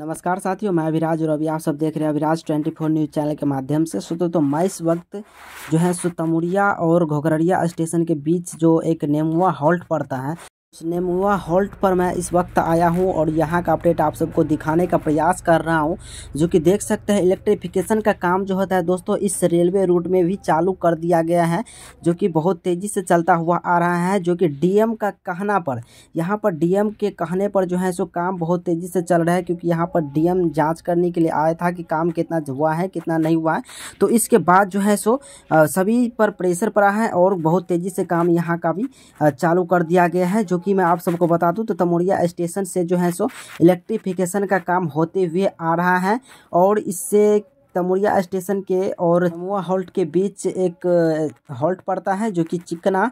नमस्कार साथियों मैं अभिराज और अभी आप सब देख रहे हैं अभिराज 24 न्यूज़ चैनल के माध्यम से सो तो, तो मैं इस वक्त जो है सुतमुरिया और घोघरिया स्टेशन के बीच जो एक नेमुआ हॉल्ट पड़ता है नेमुआ हॉल्ट पर मैं इस वक्त आया हूं और यहां का अपडेट आप सबको दिखाने का प्रयास कर रहा हूं जो कि देख सकते हैं इलेक्ट्रिफिकेशन का काम जो होता है दोस्तों इस रेलवे रूट में भी चालू कर दिया गया है जो कि बहुत तेज़ी से चलता हुआ आ रहा है जो कि डीएम का कहना पर यहां पर डीएम के कहने पर जो है सो काम बहुत तेज़ी से चल रहा है क्योंकि यहाँ पर डी जाँच करने के लिए आया था कि काम कितना हुआ है कितना नहीं हुआ है तो इसके बाद जो है सो सभी पर प्रेशर पड़ा है और बहुत तेज़ी से काम यहाँ का भी चालू कर दिया गया है जो क्योंकि मैं आप सबको बता दूं तो तमोरिया स्टेशन से जो है सो इलेक्ट्रिफिकेशन का काम होते हुए आ रहा है और इससे तमुरिया स्टेशन के और तमुआ हॉल्ट के बीच एक हॉल्ट पड़ता है जो कि चिकना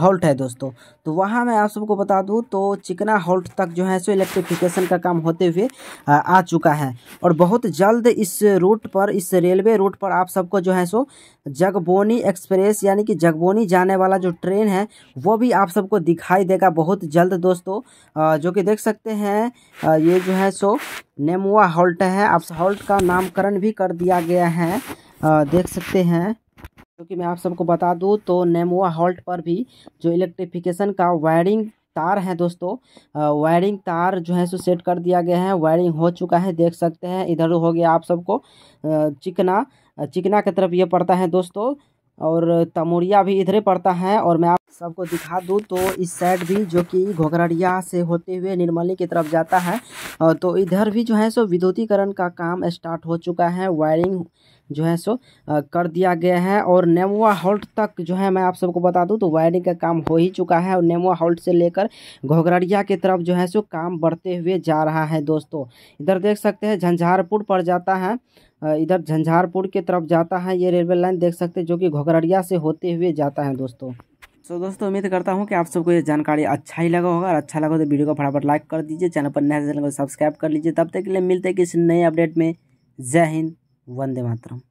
हॉल्ट है दोस्तों तो वहाँ मैं आप सबको बता दूँ तो चिकना हॉल्ट तक जो है सो इलेक्ट्रिफिकेशन का काम होते हुए आ चुका है और बहुत जल्द इस रूट पर इस रेलवे रूट पर आप सबको जो है सो जगबोनी एक्सप्रेस यानी कि जगबोनी जाने वाला जो ट्रेन है वो भी आप सबको दिखाई देगा बहुत जल्द दोस्तों जो कि देख सकते हैं ये जो है सो नेमुआ हॉल्ट है आप हॉल्ट का नामकरण भी कर कर दिया गया है देख सकते हैं क्योंकि तो मैं आप सबको बता दूं तो नेमुआ हॉल्ट पर भी जो इलेक्ट्रिफिकेशन का वायरिंग तार है दोस्तों वायरिंग तार जो है सो सेट कर दिया गया है वायरिंग हो चुका है देख सकते हैं इधर हो गया आप सबको चिकना चिकना की तरफ ये पड़ता है दोस्तों और तमोरिया भी इधर पड़ता है और मैं आप सबको दिखा दूँ तो इस साइड भी जो कि घोघरिया से होते हुए निर्मली की तरफ जाता है तो इधर भी जो है सो विद्युतीकरण का काम स्टार्ट हो चुका है वायरिंग जो है सो कर दिया गया है और नेमुआ हॉल्ट तक जो है मैं आप सबको बता दूं तो वायरिंग का काम हो ही चुका है और नेमुआ हॉल्ट से लेकर घोघरिया की तरफ जो है सो काम बढ़ते हुए जा रहा है दोस्तों इधर देख सकते हैं झंझारपुर पड़ जाता है इधर झंझारपुर के तरफ जाता है ये रेलवे लाइन देख सकते हैं जो कि घोघरिया से होते हुए जाता है दोस्तों सो so, दोस्तों उम्मीद करता हूँ कि आप सबको ये जानकारी अच्छा ही लगा होगा और अच्छा लगा तो वीडियो को फटाफट लाइक कर दीजिए चैनल पर नए तो चैनल को सब्सक्राइब कर लीजिए तब तक के लिए मिलते हैं किसी नए अपडेट में जय हिंद वंदे मातरम